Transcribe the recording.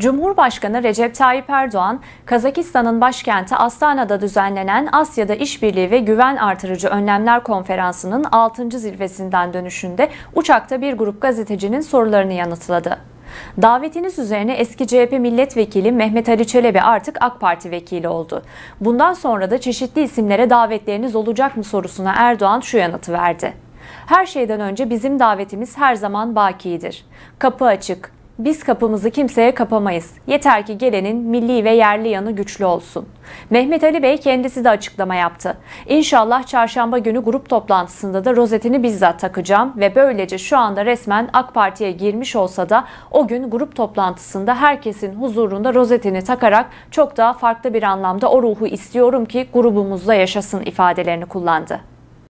Cumhurbaşkanı Recep Tayyip Erdoğan, Kazakistan'ın başkenti Astana'da düzenlenen Asya'da İşbirliği ve Güven Artırıcı Önlemler Konferansı'nın 6. zirvesinden dönüşünde uçakta bir grup gazetecinin sorularını yanıtladı. Davetiniz üzerine eski CHP milletvekili Mehmet Ali Çelebi artık AK Parti vekili oldu. Bundan sonra da çeşitli isimlere davetleriniz olacak mı sorusuna Erdoğan şu yanıtı verdi. Her şeyden önce bizim davetimiz her zaman bakidir. Kapı açık, biz kapımızı kimseye kapamayız. Yeter ki gelenin milli ve yerli yanı güçlü olsun. Mehmet Ali Bey kendisi de açıklama yaptı. İnşallah çarşamba günü grup toplantısında da rozetini bizzat takacağım ve böylece şu anda resmen AK Parti'ye girmiş olsa da o gün grup toplantısında herkesin huzurunda rozetini takarak çok daha farklı bir anlamda o ruhu istiyorum ki grubumuzda yaşasın ifadelerini kullandı.